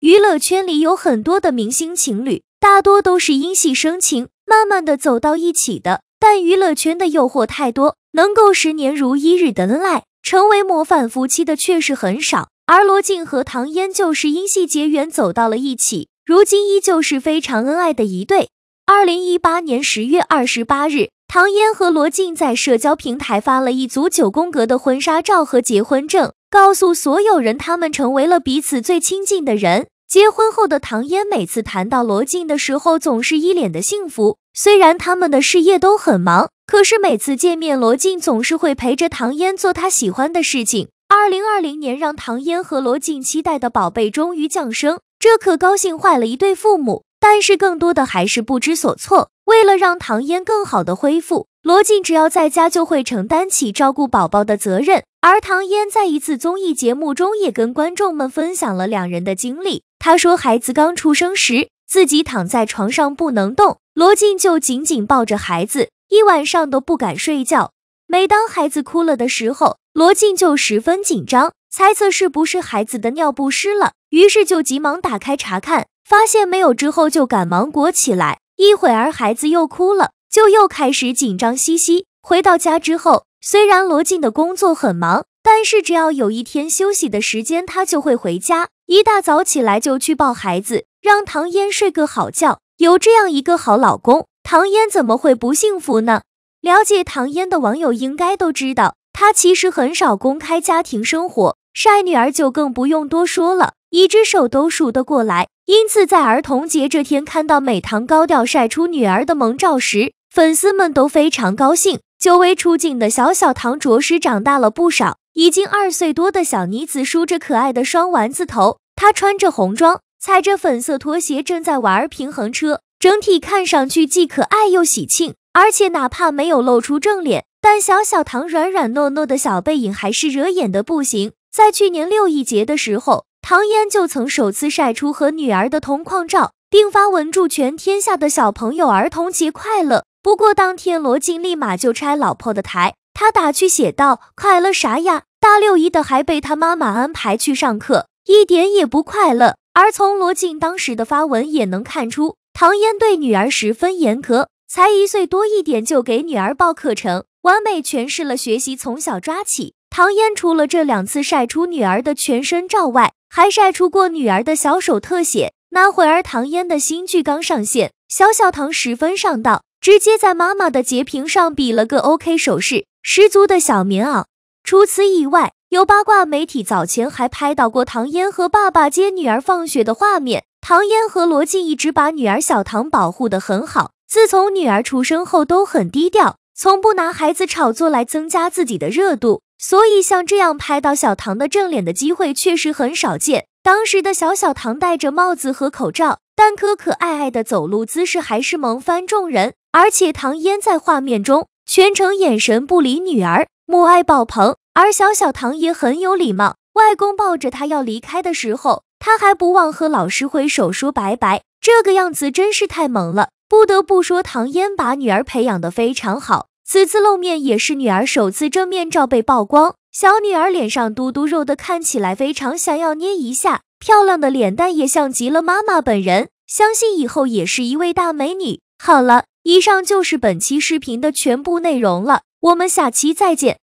娱乐圈里有很多的明星情侣，大多都是因戏生情，慢慢的走到一起的。但娱乐圈的诱惑太多，能够十年如一日的恩爱，成为模范夫妻的确实很少。而罗晋和唐嫣就是因戏结缘，走到了一起，如今依旧是非常恩爱的一对。二零一八年十月二十八日，唐嫣和罗晋在社交平台发了一组九宫格的婚纱照和结婚证。告诉所有人，他们成为了彼此最亲近的人。结婚后的唐嫣，每次谈到罗晋的时候，总是一脸的幸福。虽然他们的事业都很忙，可是每次见面，罗晋总是会陪着唐嫣做他喜欢的事情。二零二零年，让唐嫣和罗晋期待的宝贝终于降生，这可高兴坏了一对父母。但是更多的还是不知所措。为了让唐嫣更好地恢复，罗晋只要在家就会承担起照顾宝宝的责任。而唐嫣在一次综艺节目中也跟观众们分享了两人的经历。她说，孩子刚出生时，自己躺在床上不能动，罗晋就紧紧抱着孩子，一晚上都不敢睡觉。每当孩子哭了的时候，罗晋就十分紧张，猜测是不是孩子的尿不湿了，于是就急忙打开查看，发现没有之后就赶忙裹起来。一会儿孩子又哭了，就又开始紧张兮兮。回到家之后。虽然罗晋的工作很忙，但是只要有一天休息的时间，他就会回家。一大早起来就去抱孩子，让唐嫣睡个好觉。有这样一个好老公，唐嫣怎么会不幸福呢？了解唐嫣的网友应该都知道，她其实很少公开家庭生活，晒女儿就更不用多说了，一只手都数得过来。因此，在儿童节这天看到美棠高调晒出女儿的萌照时，粉丝们都非常高兴。久违出镜的小小唐着实长大了不少，已经二岁多的小妮子梳着可爱的双丸子头，她穿着红装，踩着粉色拖鞋，正在玩平衡车，整体看上去既可爱又喜庆。而且哪怕没有露出正脸，但小小唐软软糯糯的小背影还是惹眼的不行。在去年六一节的时候，唐嫣就曾首次晒出和女儿的同框照，并发文祝全天下的小朋友儿童节快乐。不过当天，罗晋立马就拆老婆的台，他打趣写道：“快乐啥呀？大六一的还被他妈妈安排去上课，一点也不快乐。”而从罗晋当时的发文也能看出，唐嫣对女儿十分严格，才一岁多一点就给女儿报课程，完美诠释了学习从小抓起。唐嫣除了这两次晒出女儿的全身照外，还晒出过女儿的小手特写。那会儿，唐嫣的新剧刚上线，小小唐十分上道。直接在妈妈的截屏上比了个 OK 手势，十足的小棉袄。除此以外，有八卦媒体早前还拍到过唐嫣和爸爸接女儿放学的画面。唐嫣和罗晋一直把女儿小唐保护得很好，自从女儿出生后都很低调，从不拿孩子炒作来增加自己的热度，所以像这样拍到小唐的正脸的机会确实很少见。当时的小小唐戴着帽子和口罩。但可可爱爱的走路姿势还是萌翻众人，而且唐嫣在画面中全程眼神不离女儿，母爱爆棚。而小小唐也很有礼貌，外公抱着他要离开的时候，他还不忘和老师挥手说拜拜，这个样子真是太萌了。不得不说，唐嫣把女儿培养得非常好，此次露面也是女儿首次正面照被曝光，小女儿脸上嘟嘟肉的，看起来非常想要捏一下。漂亮的脸蛋也像极了妈妈本人，相信以后也是一位大美女。好了，以上就是本期视频的全部内容了，我们下期再见。